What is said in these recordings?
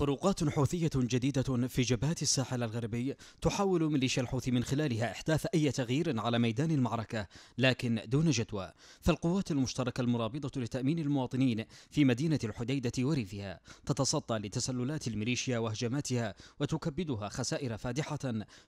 خروقات حوثية جديدة في جبهات الساحل الغربي تحاول ميليشيا الحوثي من خلالها إحداث أي تغيير على ميدان المعركة لكن دون جدوى فالقوات المشتركة المرابطة لتأمين المواطنين في مدينة الحديدة وريفها تتصدى لتسللات الميليشيا وهجماتها وتكبدها خسائر فادحة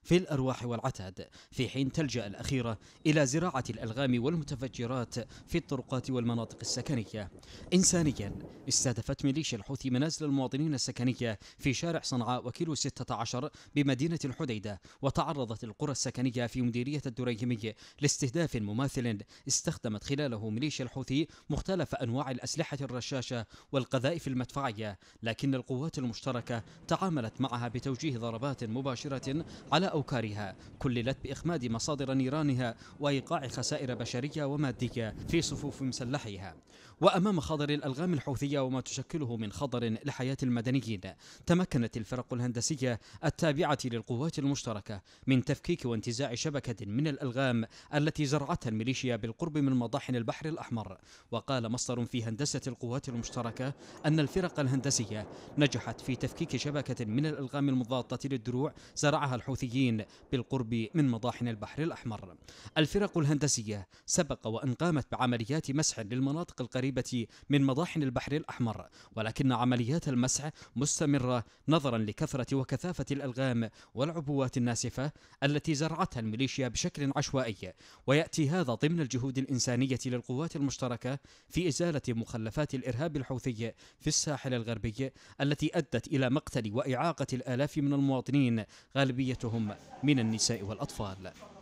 في الأرواح والعتاد في حين تلجأ الأخيرة إلى زراعة الألغام والمتفجرات في الطرقات والمناطق السكنية إنسانيا استهدفت ميليشيا الحوثي منازل المواطنين السكنية في شارع صنعاء وكيلو 16 بمدينة الحديدة وتعرضت القرى السكنية في مديرية الدريهمي لاستهداف مماثل استخدمت خلاله ميليشيا الحوثي مختلف أنواع الأسلحة الرشاشة والقذائف المدفعية لكن القوات المشتركة تعاملت معها بتوجيه ضربات مباشرة على أوكارها كللت بإخماد مصادر نيرانها وإيقاع خسائر بشرية ومادية في صفوف مسلحيها وأمام خضر الألغام الحوثية وما تشكله من خطر لحياة المدنيين تمكنت الفرق الهندسية التابعة للقوات المشتركة من تفكيك وانتزاع شبكة من الألغام التي زرعتها الميليشيا بالقرب من مطاحن البحر الأحمر وقال مصدر في هندسة القوات المشتركة أن الفرق الهندسية نجحت في تفكيك شبكة من الألغام المضادة للدروع زرعها الحوثيين بالقرب من مطاحن البحر الأحمر الفرق الهندسية سبق وأن قامت بعمليات مسح للمناطق القريبة من مطاحن البحر الأحمر ولكن عمليات المسح مستمرة مستمرة نظرا لكثرة وكثافة الألغام والعبوات الناسفة التي زرعتها الميليشيا بشكل عشوائي ويأتي هذا ضمن الجهود الإنسانية للقوات المشتركة في إزالة مخلفات الإرهاب الحوثي في الساحل الغربي التي أدت إلى مقتل وإعاقة الآلاف من المواطنين غالبيتهم من النساء والأطفال